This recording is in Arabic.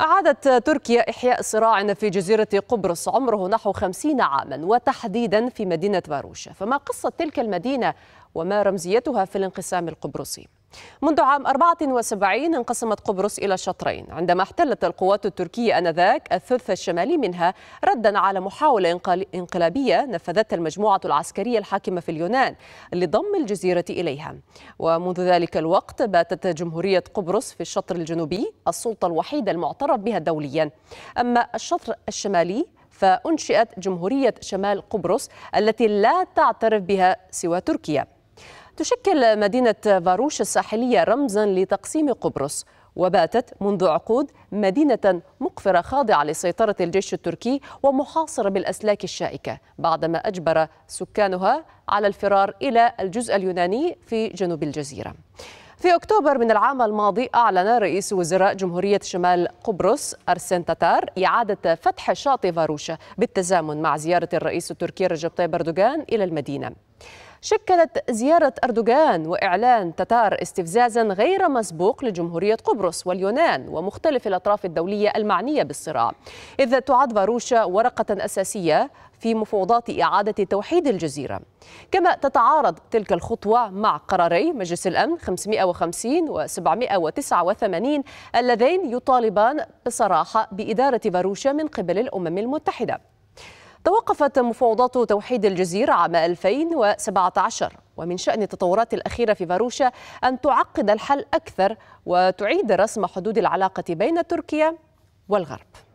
أعادت تركيا إحياء صراع في جزيرة قبرص عمره نحو خمسين عاما وتحديدا في مدينة باروشة فما قصة تلك المدينة وما رمزيتها في الانقسام القبرصي منذ عام 74 انقسمت قبرص إلى شطرين عندما احتلت القوات التركية أنذاك الثلث الشمالي منها ردا على محاولة انقلابية نفذتها المجموعة العسكرية الحاكمة في اليونان لضم الجزيرة إليها ومنذ ذلك الوقت باتت جمهورية قبرص في الشطر الجنوبي السلطة الوحيدة المعترف بها دوليا أما الشطر الشمالي فأنشئت جمهورية شمال قبرص التي لا تعترف بها سوى تركيا تشكل مدينة فاروش الساحلية رمزا لتقسيم قبرص وباتت منذ عقود مدينة مقفرة خاضعة لسيطرة الجيش التركي ومحاصرة بالأسلاك الشائكة بعدما أجبر سكانها على الفرار إلى الجزء اليوناني في جنوب الجزيرة في أكتوبر من العام الماضي أعلن رئيس وزراء جمهورية شمال قبرص أرسن تاتار إعادة فتح شاطئ فاروشة بالتزامن مع زيارة الرئيس التركي رجب طيب أردوغان إلى المدينة شكلت زيارة أردوغان وإعلان تتار استفزازا غير مسبوق لجمهورية قبرص واليونان ومختلف الأطراف الدولية المعنية بالصراع إذ تعد باروشا ورقة أساسية في مفاوضات إعادة توحيد الجزيرة كما تتعارض تلك الخطوة مع قراري مجلس الأمن 550 و 789 اللذين يطالبان بصراحة بإدارة باروشا من قبل الأمم المتحدة توقفت مفاوضات توحيد الجزيرة عام 2017 ومن شأن التطورات الأخيرة في فاروشا أن تعقد الحل أكثر وتعيد رسم حدود العلاقة بين تركيا والغرب